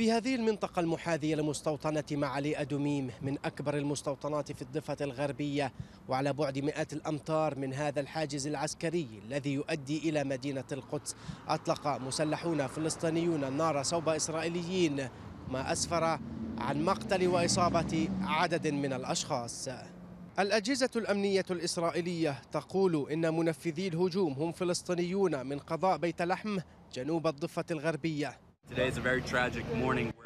في هذه المنطقة المحاذية لمستوطنة معالي أدوميم من أكبر المستوطنات في الضفة الغربية وعلى بعد مئات الأمتار من هذا الحاجز العسكري الذي يؤدي إلى مدينة القدس أطلق مسلحون فلسطينيون النار صوب إسرائيليين ما أسفر عن مقتل وإصابة عدد من الأشخاص الأجهزة الأمنية الإسرائيلية تقول إن منفذي الهجوم هم فلسطينيون من قضاء بيت لحم جنوب الضفة الغربية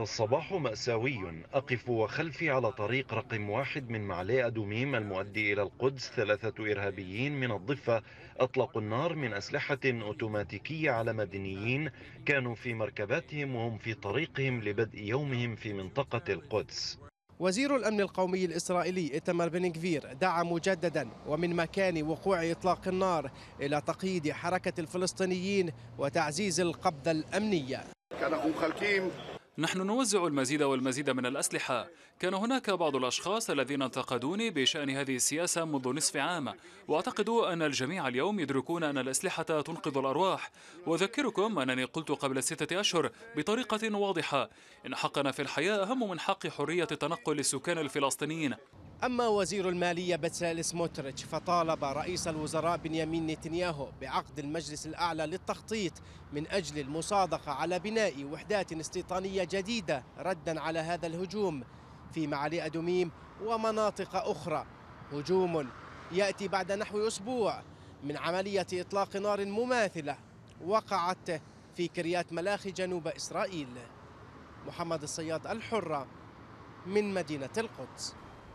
الصباح مأساوي أقف وخلفي على طريق رقم واحد من معلي أدوميم المؤدي إلى القدس ثلاثة إرهابيين من الضفة أطلقوا النار من أسلحة أوتوماتيكية على مدنيين كانوا في مركباتهم وهم في طريقهم لبدء يومهم في منطقة القدس وزير الأمن القومي الإسرائيلي إتمر بن دعا مجددا ومن مكان وقوع إطلاق النار إلى تقييد حركة الفلسطينيين وتعزيز القبضة الأمنية نحن خالقين نحن نوزع المزيد والمزيد من الأسلحة كان هناك بعض الأشخاص الذين انتقدوني بشأن هذه السياسة منذ نصف عام وأعتقد أن الجميع اليوم يدركون أن الأسلحة تنقذ الأرواح وأذكركم أنني قلت قبل ستة أشهر بطريقة واضحة إن حقنا في الحياة أهم من حق حرية التنقل للسكان الفلسطينيين أما وزير المالية بتسال سموتريتش فطالب رئيس الوزراء بنيامين نتنياهو بعقد المجلس الأعلى للتخطيط من أجل المصادقة على بناء وحدات استيطانية جديدة ردا على هذا الهجوم في معالي أدوميم ومناطق أخرى هجوم يأتي بعد نحو أسبوع من عملية إطلاق نار مماثلة وقعت في كريات ملاخي جنوب إسرائيل محمد الصياد الحرة من مدينة القدس